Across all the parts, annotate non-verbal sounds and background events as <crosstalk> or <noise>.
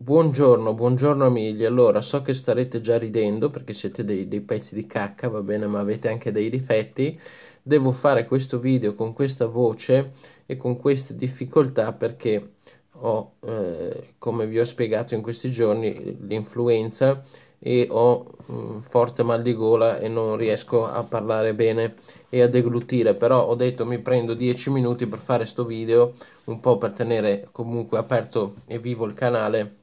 Buongiorno, buongiorno Amigli. Allora, so che starete già ridendo perché siete dei, dei, pezzi di cacca, va bene, ma avete anche dei difetti. Devo fare questo video con questa voce e con queste difficoltà perché ho, eh, come vi ho spiegato in questi giorni, l'influenza e ho mh, mm, forte mal di gola e non riesco a parlare bene e a deglutire però ho detto mi prendo 10 minuti per fare sto video un po' per tenere comunque aperto e vivo il canale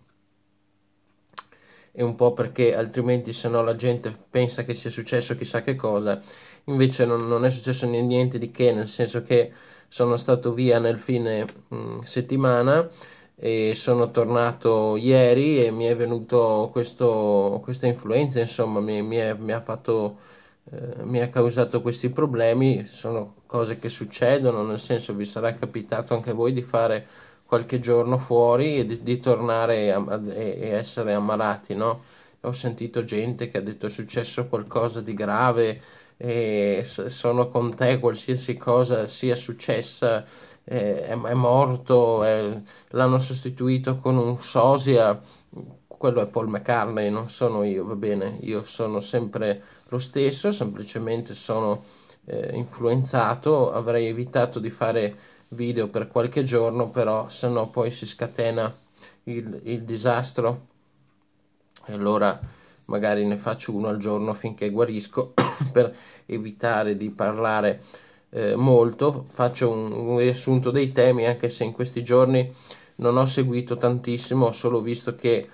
e un po' perché altrimenti se no la gente pensa che sia successo chissà che cosa, invece non, non è successo niente di che, nel senso che sono stato via nel fine mh, mm, settimana e sono tornato ieri e mi è venuto questo, questa influenza, insomma, mi, mi, è, mi ha fatto, eh, mi ha causato questi problemi, sono cose che succedono, nel senso vi sarà capitato anche a voi di fare qualche giorno fuori e di, di tornare a, a, e essere ammalati, no? Ho sentito gente che ha detto è successo qualcosa di grave e sono con te qualsiasi cosa sia successa, eh, è, è, morto, è, l'hanno sostituito con un sosia, quello è Paul McCartney, non sono io, va bene, io sono sempre lo stesso, semplicemente sono eh, influenzato, avrei evitato di fare video per qualche giorno però se no poi si scatena il, il disastro e allora magari ne faccio uno al giorno finché guarisco <coughs> per evitare di parlare eh, molto faccio un, un, riassunto dei temi anche se in questi giorni non ho seguito tantissimo ho solo visto che,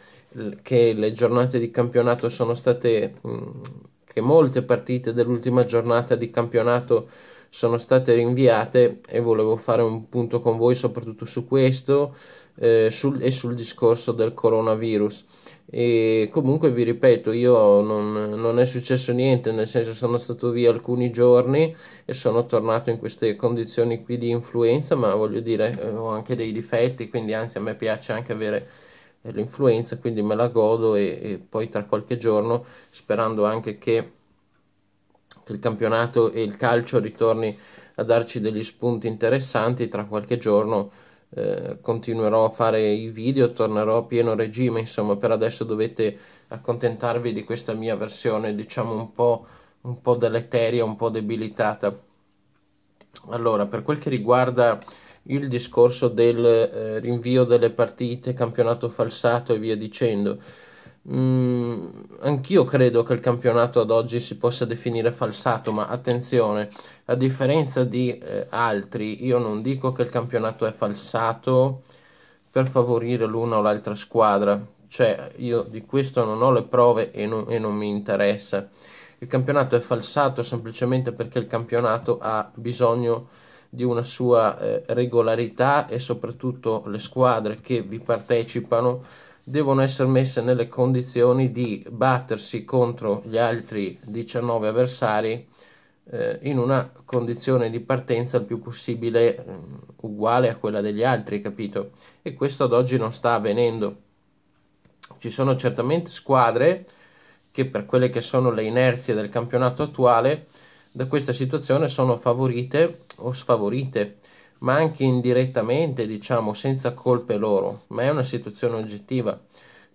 che le giornate di campionato sono state mh, mm, che molte partite dell'ultima giornata di campionato sono state rinviate e volevo fare un punto con voi soprattutto su questo eh, sul, e sul discorso del coronavirus. E comunque vi ripeto, io non, non, è successo niente, nel senso sono stato via alcuni giorni e sono tornato in queste condizioni qui di influenza, ma voglio dire eh, ho anche dei difetti, quindi anzi a me piace anche avere eh, l'influenza, quindi me la godo e, e poi tra qualche giorno, sperando anche che che il campionato e il calcio ritorni a darci degli spunti interessanti. Tra qualche giorno eh, continuerò a fare i video, tornerò a pieno regime. Insomma, per adesso dovete accontentarvi di questa mia versione, diciamo un po', un po deleteria, un po' debilitata. Allora, per quel che riguarda il discorso del eh, rinvio delle partite, campionato falsato e via dicendo. Mm, anch'io credo che il campionato ad oggi si possa definire falsato, ma attenzione, a differenza di eh, altri, io non dico che il campionato è falsato per favorire l'una o l'altra squadra, cioè io di questo non ho le prove e non, e non mi interessa. Il campionato è falsato semplicemente perché il campionato ha bisogno di una sua eh, regolarità e soprattutto le squadre che vi partecipano devono essere messe nelle condizioni di battersi contro gli altri 19 avversari eh, in una condizione di partenza il più possibile eh, uguale a quella degli altri, capito? E questo ad oggi non sta avvenendo. Ci sono certamente squadre che per quelle che sono le inerzie del campionato attuale da questa situazione sono favorite o sfavorite ma anche indirettamente, diciamo, senza colpe loro, ma è una situazione oggettiva.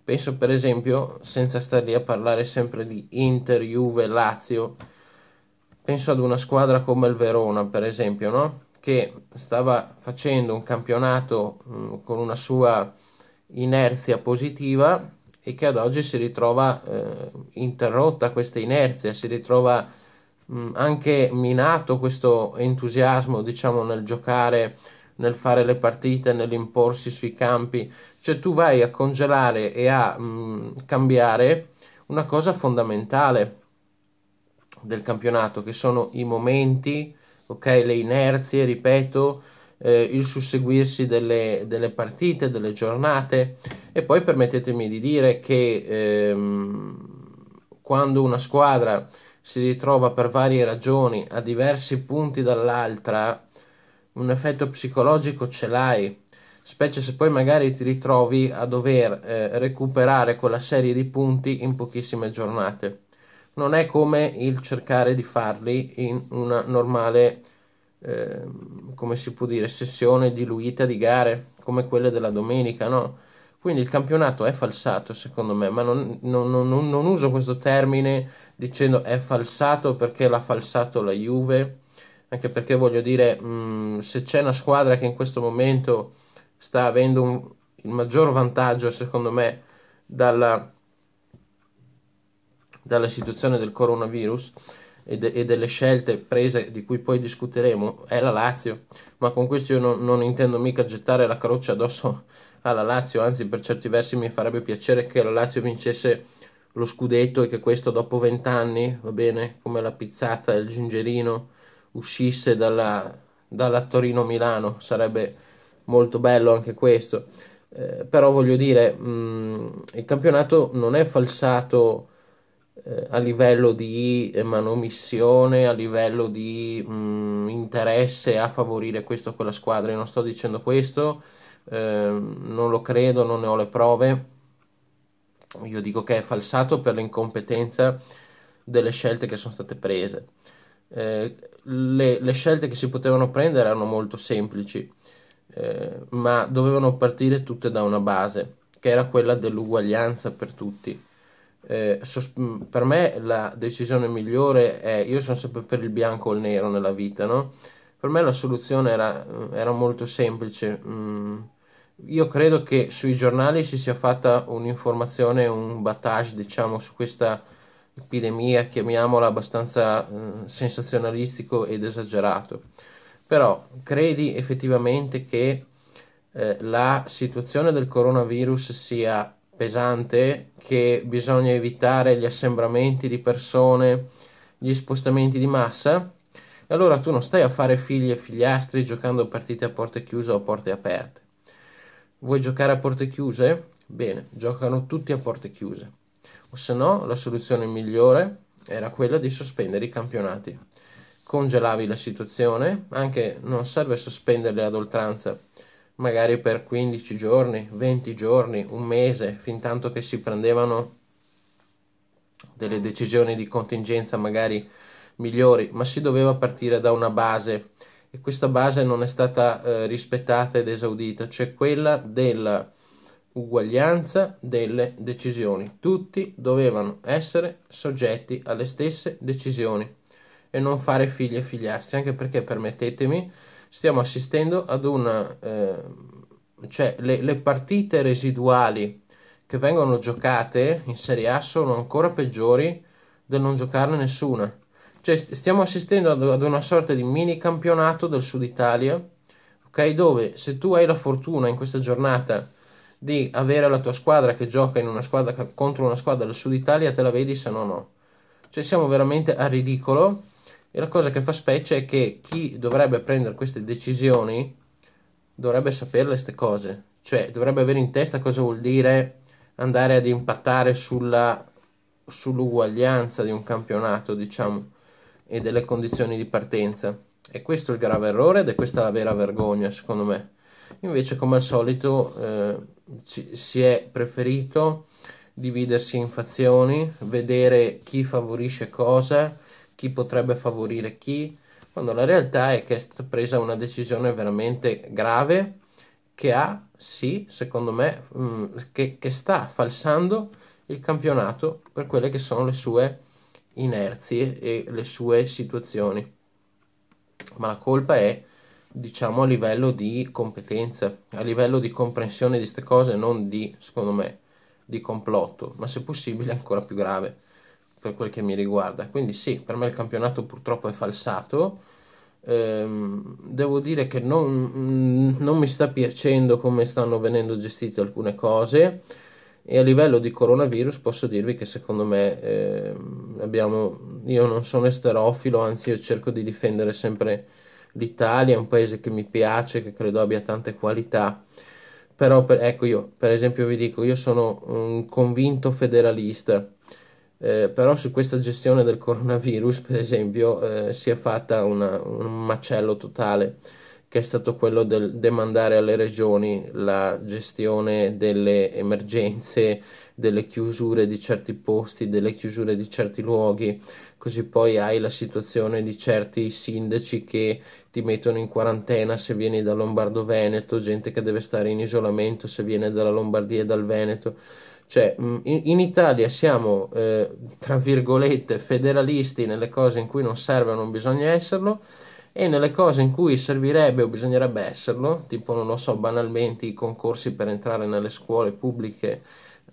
Penso per esempio, senza star lì a parlare sempre di Inter, Juve, Lazio, penso ad una squadra come il Verona, per esempio, no? che stava facendo un campionato mh, mm, con una sua inerzia positiva e che ad oggi si ritrova eh, interrotta questa inerzia, si ritrova mh, mm, anche minato questo entusiasmo, diciamo, nel giocare, nel fare le partite, nell'imporsi sui campi. Cioè tu vai a congelare e a mh, mm, cambiare una cosa fondamentale del campionato, che sono i momenti, ok, le inerzie, ripeto, eh, il susseguirsi delle, delle, partite, delle giornate e poi permettetemi di dire che ehm, quando una squadra si ritrova per varie ragioni a diversi punti dall'altra, un effetto psicologico ce l'hai, specie se poi magari ti ritrovi a dover eh, recuperare quella serie di punti in pochissime giornate. Non è come il cercare di farli in una normale, eh, come si può dire, sessione diluita di gare, come quelle della domenica, no? Quindi il campionato è falsato secondo me, ma non, non, non, non uso questo termine dicendo è falsato perché l'ha falsato la Juve, anche perché voglio dire, mh, mm, se c'è una squadra che in questo momento sta avendo un, il maggior vantaggio, secondo me, dalla, dalla situazione del coronavirus e, de, e, delle scelte prese di cui poi discuteremo, è la Lazio. Ma con questo io non, non intendo mica gettare la croce addosso alla Lazio, anzi per certi versi mi farebbe piacere che la Lazio vincesse lo scudetto e che questo dopo vent'anni, va bene, come la pizzata e il gingerino, uscisse dalla, dalla Torino-Milano, sarebbe molto bello anche questo. Eh, però voglio dire, mh, mm, il campionato non è falsato eh, a livello di manomissione, a livello di mh, mm, interesse a favorire questa o quella squadra. Io non sto dicendo questo, eh, non lo credo, non ne ho le prove io dico che è falsato per l'incompetenza delle scelte che sono state prese. Eh, le, le, scelte che si potevano prendere erano molto semplici, eh, ma dovevano partire tutte da una base, che era quella dell'uguaglianza per tutti. Eh, sos- mm, per me la decisione migliore è, io sono sempre per il bianco o il nero nella vita, no? Per me la soluzione era, mm, era molto semplice. Mm io credo che sui giornali si sia fatta un'informazione, un battage, diciamo, su questa epidemia, chiamiamola abbastanza eh, sensazionalistico ed esagerato. Però credi effettivamente che eh, la situazione del coronavirus sia pesante, che bisogna evitare gli assembramenti di persone, gli spostamenti di massa? E allora tu non stai a fare figli e figliastri giocando partite a porte chiuse o a porte aperte Vuoi giocare a porte chiuse? Bene, giocano tutti a porte chiuse. O se no, la soluzione migliore era quella di sospendere i campionati. Congelavi la situazione, anche non serve sospenderle ad oltranza, magari per 15 giorni, 20 giorni, un mese, fin tanto che si prendevano delle decisioni di contingenza magari migliori, ma si doveva partire da una base e questa base non è stata eh, rispettata ed esaudita, cioè quella dell'uguaglianza delle decisioni. Tutti dovevano essere soggetti alle stesse decisioni e non fare figli e figliastri, anche perché permettetemi, stiamo assistendo ad una... Eh, cioè le, le partite residuali che vengono giocate in Serie A sono ancora peggiori del non giocarne nessuna cioè, stiamo assistendo ad una sorta di mini campionato del Sud Italia, ok? Dove se tu hai la fortuna in questa giornata di avere la tua squadra che gioca una squadra, contro una squadra del Sud Italia, te la vedi, se no no. Cioè, siamo veramente a ridicolo. E la cosa che fa specie è che chi dovrebbe prendere queste decisioni dovrebbe saperle queste cose. Cioè, dovrebbe avere in testa cosa vuol dire andare ad impattare sulla, sull'uguaglianza di un campionato, diciamo e delle condizioni di partenza. E questo è il grave errore ed è questa la vera vergogna, secondo me. Invece, come al solito, eh, ci, si è preferito dividersi in fazioni, vedere chi favorisce cosa, chi potrebbe favorire chi, quando la realtà è che è stata presa una decisione veramente grave che ha, sì, secondo me, mh, mm, che, che sta falsando il campionato per quelle che sono le sue inerzie e le sue situazioni, ma la colpa è diciamo a livello di competenza, a livello di comprensione di queste cose, non di, secondo me, di complotto, ma se possibile ancora più grave per quel che mi riguarda. Quindi sì, per me il campionato purtroppo è falsato. Ehm, devo dire che non, non mi sta piacendo come stanno venendo gestite alcune cose e a livello di coronavirus posso dirvi che secondo me ehm, abbiamo, io non sono esterofilo, anzi io cerco di difendere sempre l'Italia, è un paese che mi piace, che credo abbia tante qualità, però per, ecco io per esempio vi dico, io sono un convinto federalista, eh, però su questa gestione del coronavirus per esempio eh, si è fatta una, un macello totale che è stato quello del demandare alle regioni la gestione delle emergenze delle chiusure di certi posti, delle chiusure di certi luoghi, così poi hai la situazione di certi sindaci che ti mettono in quarantena se vieni da Lombardo Veneto, gente che deve stare in isolamento se viene dalla Lombardia e dal Veneto. Cioè, mm, in, Italia siamo, eh, tra virgolette, federalisti nelle cose in cui non serve o non bisogna esserlo e nelle cose in cui servirebbe o bisognerebbe esserlo, tipo non lo so, banalmente i concorsi per entrare nelle scuole pubbliche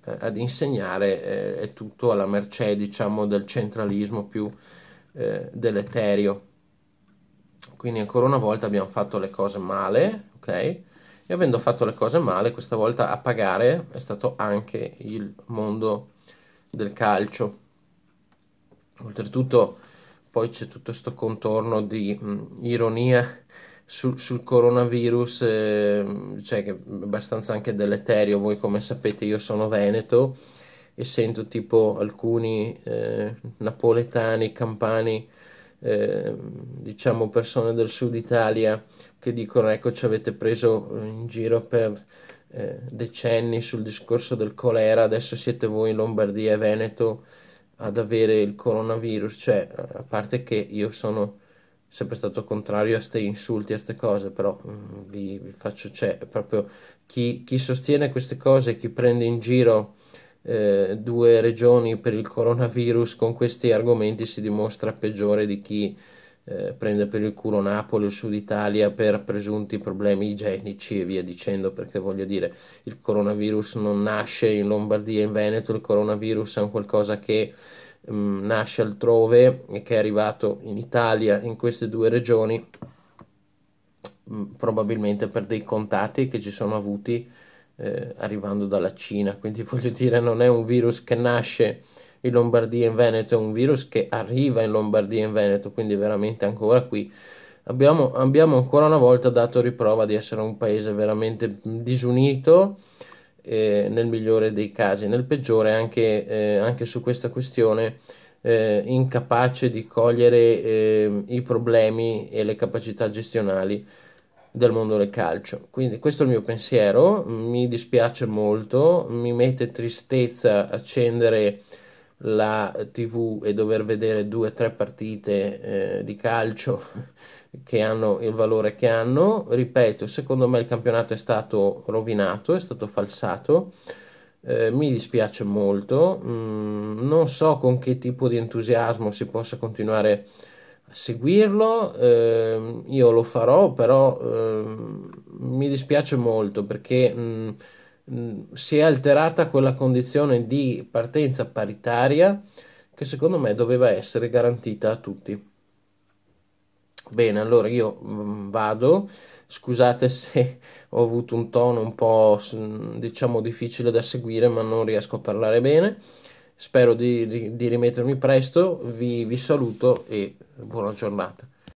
eh, ad insegnare eh, è tutto alla mercé diciamo, del centralismo più eh, deleterio. Quindi ancora una volta abbiamo fatto le cose male, ok? E avendo fatto le cose male, questa volta a pagare è stato anche il mondo del calcio. Oltretutto poi c'è tutto questo contorno di mh, ironia sul, sul coronavirus, eh, cioè che è abbastanza anche deleterio, voi come sapete io sono veneto e sento tipo alcuni eh, napoletani, campani, eh, diciamo persone del sud Italia che dicono ecco ci avete preso in giro per eh, decenni sul discorso del colera, adesso siete voi in Lombardia e Veneto ad avere il coronavirus, cioè a parte che io sono sempre stato contrario a ste insulti, a queste cose, però mh, mm, vi, vi, faccio c'è cioè, proprio chi, chi, sostiene queste cose, chi prende in giro eh, due regioni per il coronavirus con questi argomenti si dimostra peggiore di chi eh, prende per il culo Napoli o il Sud Italia per presunti problemi igienici e via dicendo, perché voglio dire, il coronavirus non nasce in Lombardia e in Veneto, il coronavirus è un qualcosa che mh, ehm, nasce altrove e che è arrivato in Italia, in queste due regioni, mh, mm, probabilmente per dei contatti che ci sono avuti eh, arrivando dalla Cina. Quindi <laughs> voglio dire, non è un virus che nasce in Lombardia e in Veneto, è un virus che arriva in Lombardia e in Veneto, quindi veramente ancora qui. Abbiamo, abbiamo ancora una volta dato riprova di essere un paese veramente disunito eh, nel migliore dei casi, nel peggiore anche, eh, anche su questa questione eh, incapace di cogliere ehm, i problemi e le capacità gestionali del mondo del calcio. Quindi questo è il mio pensiero, mi dispiace molto, mi mette tristezza accendere la TV e dover vedere due o tre partite eh, di calcio <laughs> che hanno il valore che hanno. Ripeto, secondo me il campionato è stato rovinato, è stato falsato. Eh, mi dispiace molto, mm, non so con che tipo di entusiasmo si possa continuare a seguirlo, eh, io lo farò, però ehm, mi dispiace molto perché... Mm, Mm, si è alterata quella condizione di partenza paritaria che secondo me doveva essere garantita a tutti. Bene, allora io mm, vado, scusate se ho avuto un tono un po' diciamo difficile da seguire ma non riesco a parlare bene, spero di, di, di rimettermi presto, vi, vi saluto e buona giornata.